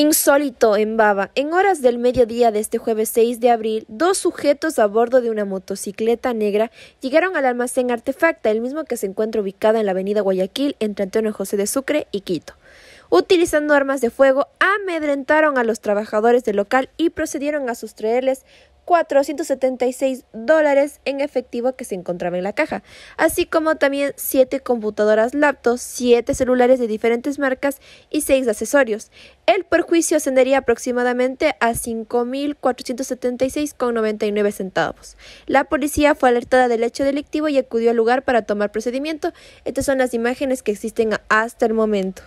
Insólito en Baba. En horas del mediodía de este jueves 6 de abril, dos sujetos a bordo de una motocicleta negra llegaron al almacén Artefacta, el mismo que se encuentra ubicado en la avenida Guayaquil entre Antonio José de Sucre y Quito. Utilizando armas de fuego, amedrentaron a los trabajadores del local y procedieron a sustraerles 476 dólares en efectivo que se encontraba en la caja, así como también 7 computadoras laptops, 7 celulares de diferentes marcas y 6 accesorios. El perjuicio ascendería aproximadamente a 5.476,99 centavos. La policía fue alertada del hecho delictivo y acudió al lugar para tomar procedimiento. Estas son las imágenes que existen hasta el momento.